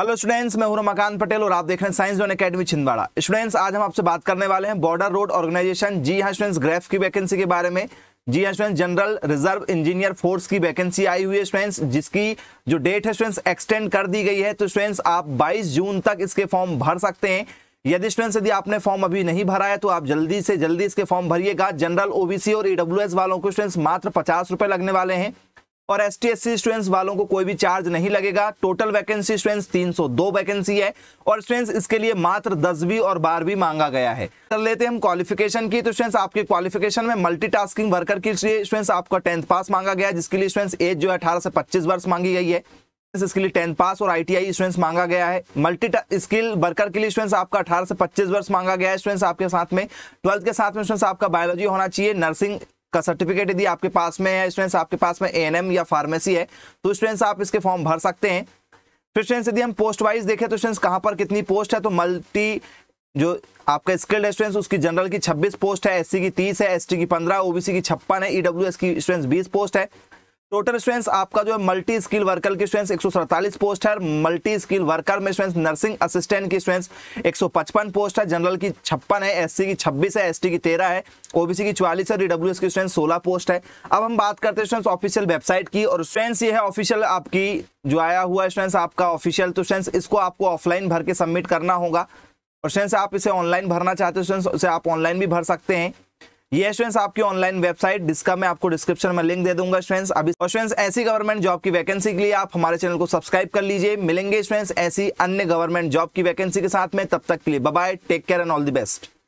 hello students मैं हूं मकान पटेल और आप देख रहे हैं science zone academy Chhindwara students आज हम आपसे बात करने वाले हैं बॉर्डर रोड ऑर्गेनाइजेशन जी हाँ स्टूडेंट्स ग्रेफ की वैकेंसी के बारे में जी हाँ students general reserve engineer force की वैकेंसी आई हुई है स्टूडेंट्स जिसकी जो डेट है स्टूडेंट्स एक्सटेंड कर दी गई है तो स्टूडेंट्स आप बाईस जून तक इसके फॉर्म भर सकते हैं यदि स्टूडेंट्स यदि आपने फॉर्म अभी नहीं भरा है तो आप जल्दी से जल्दी इसके फॉर्म भरिएगा जनरल ओबीसी और ईडब्ल्यू e वालों को स्टूडेंट्स मात्र पचास रुपए लगने वाले हैं और एस टी स्टूडेंट्स वालों को कोई भी चार्ज नहीं लगेगा टोटल वैकेंसी स्टूडेंट्स 302 वैकेंसी है और स्टूडेंट्स इसके लिए मात्र दसवीं और बारहवीं मांगा गया है कर लेते हैं हम क्वालिफिकेशन की तो स्टूडेंट्स आपके क्वालिफिकेशन में मल्टीटास्किंग वर्कर के लिए स्टूडेंट्स आपका टेंथ पास मांगा गया जिसके लिए स्टूडेंट्स एज जो है अठारह से पच्चीस वर्ष मांगी गई है इसके लिए टेंथ पास और आईटीआई स्टूडेंट्स मांगा गया है मल्टी स्किल वर्कर के लिए स्टूडेंट्स आपका 18 से 25 वर्ष मांगा गया है स्टूडेंट्स आपके साथ में ट्वेल्थ के साथ में स्टूडेंट्स आपका बायोलॉजी होना चाहिए नर्सिंग का सर्टिफिकेट यदि आपके पास में है स्टूडेंट्स आपके पास में ए या फार्मेसी है तो स्टूडेंट्स आप इसके फॉर्म भर सकते हैं फिर स्टूडेंट्स यदि हम पोस्ट वाइज देखें तो स्टूडेंट्स कहाँ पर कितनी पोस्ट है तो मल्टी जो आपका स्किल्ड स्टूडेंट्स उसकी जनरल की 26 पोस्ट है एससी की 30 है एसटी की 15 ओबीसी की छप्पन है ईडब्ल्यूएस e की स्टूडेंट्स 20 पोस्ट है टोटल स्टूडेंट्स आपका जो है मल्टी स्किल वर्कर की स्टूडेंट्स एक पोस्ट है मल्टी स्किल वर्कर में स्टूडेंट्स नर्सिंग असिस्टेंट की स्टूडेंट्स 155 पोस्ट है जनरल की छप्पन है एससी की 26 है एसटी की 13 है ओबीसी की 44 है डीडब्ल्यू की स्टूडेंट्स 16 पोस्ट है अब हम बात करते हैं ऑफिशियल वेबसाइट की और स्टूडेंट्स ये है ऑफिशियल आपकी जो आया हुआ है स्टूडेंट्स आपका ऑफिशियल तो स्टूडेंट्स इसको आपको ऑफलाइन भर के सबमिट करना होगा और स्टूडेंट्स आप इसे ऑनलाइन भरना चाहते हो स्टूडेंट्स आप ऑनलाइन भी भर सकते हैं ये स्टूडेंट्स आपकी ऑनलाइन वेबसाइट जिसका मैं आपको डिस्क्रिप्शन में लिंक दे दूंगा स्टूडेंट्स अभी स्टूडेंट्स ऐसी गवर्नमेंट जॉब की वैकेंसी के लिए आप हमारे चैनल को सब्सक्राइब कर लीजिए मिलेंगे स्टूडेंट्स ऐसी अन्य गवर्नमेंट जॉब की वैकेंसी के साथ में तब तक के लिए bye take care and all the best